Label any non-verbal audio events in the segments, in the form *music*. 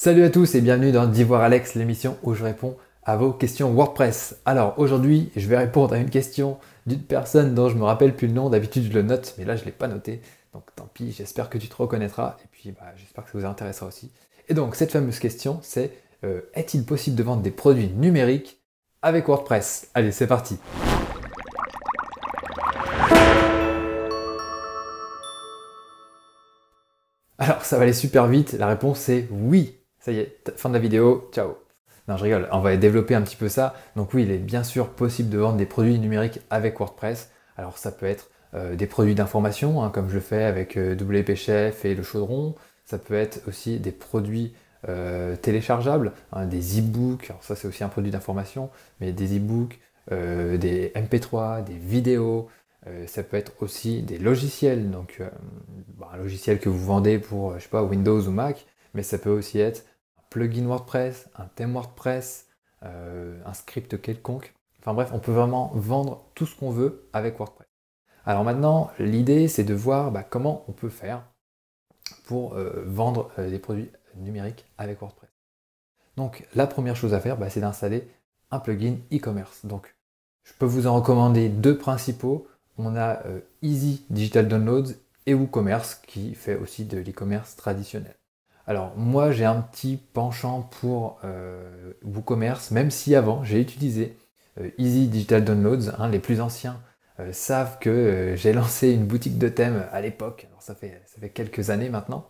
Salut à tous et bienvenue dans D'Ivoire Alex, l'émission où je réponds à vos questions WordPress. Alors aujourd'hui, je vais répondre à une question d'une personne dont je me rappelle plus le nom. D'habitude, je le note, mais là, je ne l'ai pas noté. Donc tant pis, j'espère que tu te reconnaîtras et puis bah, j'espère que ça vous intéressera aussi. Et donc, cette fameuse question, c'est euh, est-il possible de vendre des produits numériques avec WordPress Allez, c'est parti Alors ça va aller super vite, la réponse est oui ça y est, fin de la vidéo, ciao. Non, je rigole, on va développer un petit peu ça. Donc oui, il est bien sûr possible de vendre des produits numériques avec WordPress. Alors ça peut être euh, des produits d'information, hein, comme je fais avec euh, WP Chef et le chaudron. Ça peut être aussi des produits euh, téléchargeables, hein, des e-books, alors ça c'est aussi un produit d'information, mais des e-books, des MP3, des vidéos. ça peut être aussi des logiciels, donc bah, un logiciel que vous vendez pour, je sais pas, Windows ou Mac, mais ça peut aussi être plugin WordPress, un thème WordPress, euh, un script quelconque. Enfin bref, on peut vraiment vendre tout ce qu'on veut avec WordPress. Alors maintenant, l'idée, c'est de voir bah, comment on peut faire pour euh, vendre euh, des produits numériques avec WordPress. Donc la première chose à faire, bah, c'est d'installer un plugin e-commerce. Donc je peux vous en recommander deux principaux. On a Easy Digital Downloads et WooCommerce qui fait aussi de l'e-commerce traditionnel. Alors moi j'ai un petit penchant pour euh, WooCommerce, même si avant j'ai utilisé euh, Easy Digital Downloads, hein, les plus anciens euh, savent que j'ai *laughs* lancé une boutique de thèmes à l'époque, alors ça fait, ça fait quelques années maintenant,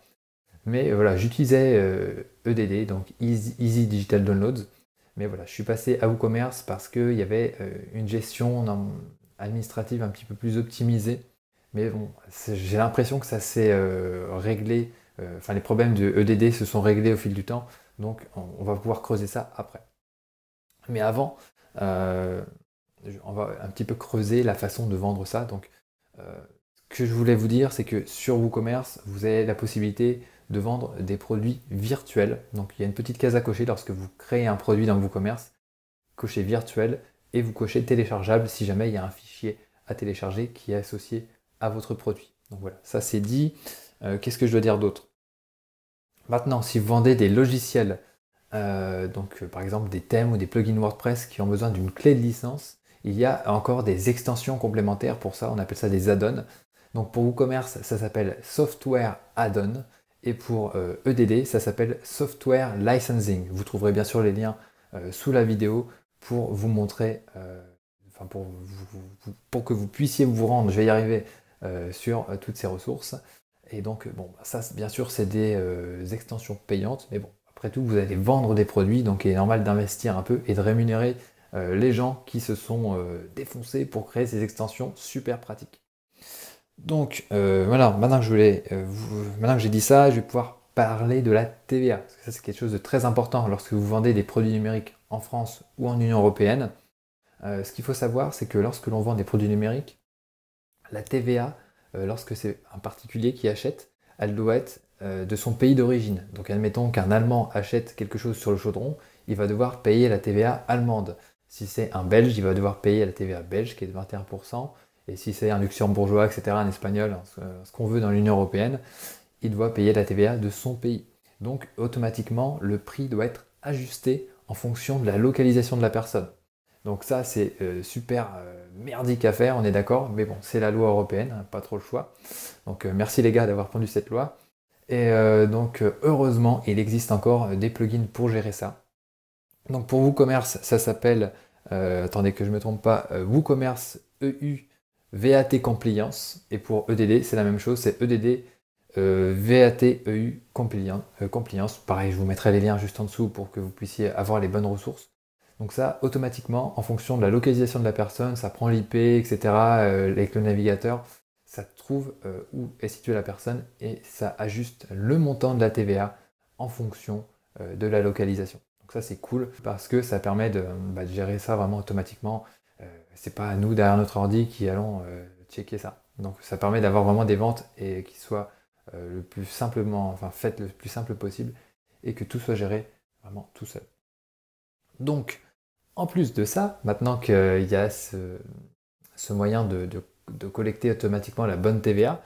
mais voilà j'utilisais EDD, e donc Easy, Digital Downloads, mais voilà je suis passé à WooCommerce parce qu'il y avait une gestion administrative un petit peu plus optimisée, mais bon j'ai l'impression que ça s'est réglé euh, enfin les problèmes de EDD se sont réglés au fil du temps, donc on, va pouvoir creuser ça après. Mais avant, euh, on va un petit peu creuser la façon de vendre ça. Donc, euh, ce que je voulais vous dire, c'est que sur WooCommerce, vous avez la possibilité de vendre des produits virtuels. Donc, il y a une petite case à cocher lorsque vous créez un produit dans WooCommerce. Cochez virtuel et vous cochez téléchargeable si jamais il y a un fichier à télécharger qui est associé à votre produit. Donc voilà, ça c'est dit. Qu'est-ce que je dois dire d'autre Maintenant, si vous vendez des logiciels, euh, donc euh, par exemple des thèmes ou des plugins WordPress qui ont besoin d'une clé de licence, il y a encore des extensions complémentaires pour ça, on appelle ça des add-ons. Donc pour WooCommerce, ça s'appelle Software Add-on et pour EDD, euh, e ça s'appelle Software Licensing. Vous trouverez bien sûr les liens sous la vidéo pour vous montrer, enfin pour, pour, que vous puissiez vous rendre, je vais y arriver, sur toutes ces ressources. Et donc, euh, bon, bah, ça, bien sûr, c'est des euh, extensions payantes, mais bon, après tout, vous allez vendre des produits, donc il est normal d'investir un peu et de rémunérer euh, les gens qui se sont défoncés pour créer ces extensions super pratiques. Donc, voilà, maintenant que je voulais, maintenant que j'ai dit ça, je vais pouvoir parler de la TVA. Parce que ça, c'est quelque chose de très important lorsque vous vendez des produits numériques en France ou en Union européenne. ce qu'il faut savoir, c'est que lorsque l'on vend des produits numériques, la TVA euh, lorsque c'est un particulier qui achète, elle doit être euh, de son pays d'origine. Donc admettons qu'un Allemand achète quelque chose sur le chaudron, il va devoir payer la TVA allemande. Si c'est un Belge, il va devoir payer la TVA belge qui est de 21%. Et si c'est un luxembourgeois, etc., un espagnol, hein, ce qu'on veut dans l'Union européenne, il doit payer la TVA de son pays. Donc automatiquement, le prix doit être ajusté en fonction de la localisation de la personne. Donc ça, c'est euh, super euh, merdique à faire, on est d'accord, mais bon, c'est la loi européenne, hein, pas trop le choix. Donc euh, merci les gars d'avoir pondu cette loi. Et donc heureusement, il existe encore des plugins pour gérer ça. Donc pour WooCommerce, ça s'appelle, attendez que je ne me trompe pas, WooCommerce EU VAT Compliance. Et pour EDD, c'est la même chose, c'est EDD VAT EU compliance, Pareil, je vous mettrai les liens juste en dessous pour que vous puissiez avoir les bonnes ressources. Donc ça, automatiquement, en fonction de la localisation de la personne, ça prend l'IP, etc., euh, avec le navigateur, ça trouve euh, où est située la personne et ça ajuste le montant de la TVA en fonction euh, de la localisation. Donc ça, c'est cool parce que ça permet de, bah, gérer ça vraiment automatiquement. c'est pas à nous derrière notre ordi qui allons checker ça. Donc ça permet d'avoir vraiment des ventes et qui soient le plus simplement, enfin faites le plus simple possible et que tout soit géré vraiment tout seul. Donc, en plus de ça, maintenant qu'il y a ce, moyen de, collecter automatiquement la bonne TVA,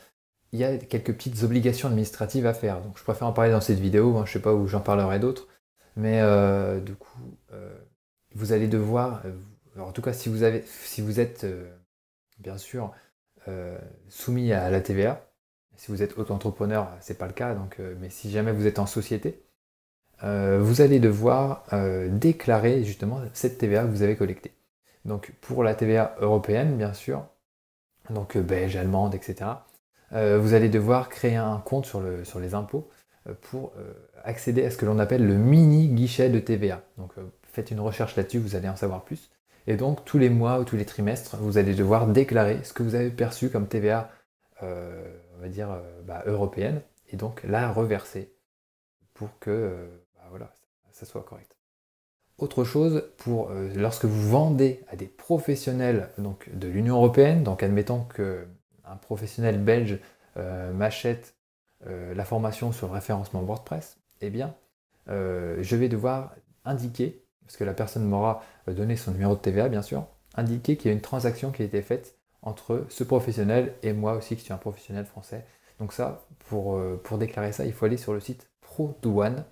il y a quelques petites obligations administratives à faire. Donc je préfère en parler dans cette vidéo, hein, je ne sais pas où j'en parlerai d'autres. Mais euh, du coup, euh, vous allez devoir, euh, en tout cas si vous, si vous êtes bien sûr soumis à la TVA, si vous êtes auto-entrepreneur, c'est pas le cas, donc, mais si jamais vous êtes en société, euh, vous allez devoir euh, déclarer justement cette TVA que vous avez collectée. Donc pour la TVA européenne, bien sûr, donc euh, belge, allemande, etc., vous allez devoir créer un compte sur, le, sur les impôts pour accéder à ce que l'on appelle le mini guichet de TVA. Donc faites une recherche là-dessus, vous allez en savoir plus. Et donc tous les mois ou tous les trimestres, vous allez devoir déclarer ce que vous avez perçu comme TVA, on va dire, bah, européenne, et donc la reverser pour que voilà, ça soit correct. Autre chose, euh, lorsque vous vendez à des professionnels de l'Union européenne, donc admettons qu'un professionnel belge euh, m'achète euh, la formation sur le référencement WordPress, eh bien, je vais devoir indiquer, parce que la personne m'aura donné son numéro de TVA bien sûr, indiquer qu'il y a une transaction qui a été faite entre ce professionnel et moi aussi qui suis un professionnel français. Donc ça, pour, pour déclarer ça, il faut aller sur le site ProDouane.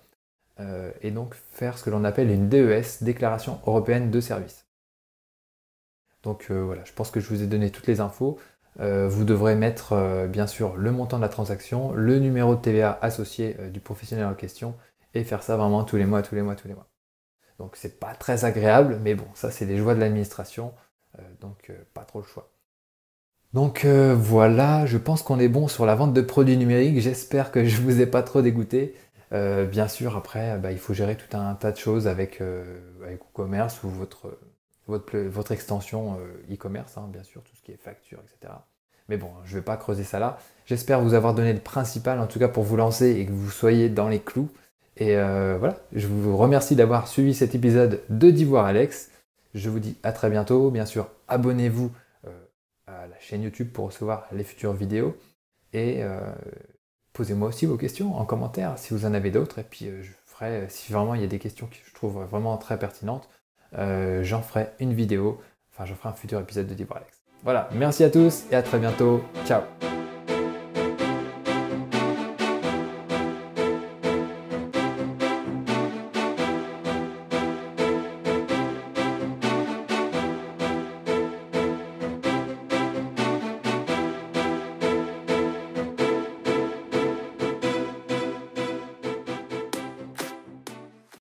Euh, et donc faire ce que l'on appelle une DES, Déclaration européenne de service. Donc euh, voilà, je pense que je vous ai donné toutes les infos. Euh, vous devrez mettre bien sûr le montant de la transaction, le numéro de TVA associé du professionnel en question et faire ça vraiment tous les mois, tous les mois, tous les mois. Donc c'est pas très agréable, mais bon, ça c'est les joies de l'administration, donc pas trop le choix. Donc voilà, je pense qu'on est bon sur la vente de produits numériques. J'espère que je vous ai pas trop dégoûté. Euh, bien sûr, après, euh, bah, il faut gérer tout un tas de choses avec, euh, avec commerce ou votre, extension e-commerce, hein, bien sûr, tout ce qui est facture, etc. Mais bon, je ne vais pas creuser ça là. J'espère vous avoir donné le principal, en tout cas pour vous lancer et que vous soyez dans les clous. Et voilà, je vous remercie d'avoir suivi cet épisode de Divoire Alex. Je vous dis à très bientôt. Bien sûr, abonnez-vous à la chaîne YouTube pour recevoir les futures vidéos. Et euh, posez-moi aussi vos questions en commentaire si vous en avez d'autres. Et puis euh, je ferai, euh, si vraiment il y a des questions que je trouve vraiment très pertinentes, euh, j'en ferai une vidéo. Enfin, j'en ferai un futur épisode de Diboralex. Voilà, merci à tous et à très bientôt. Ciao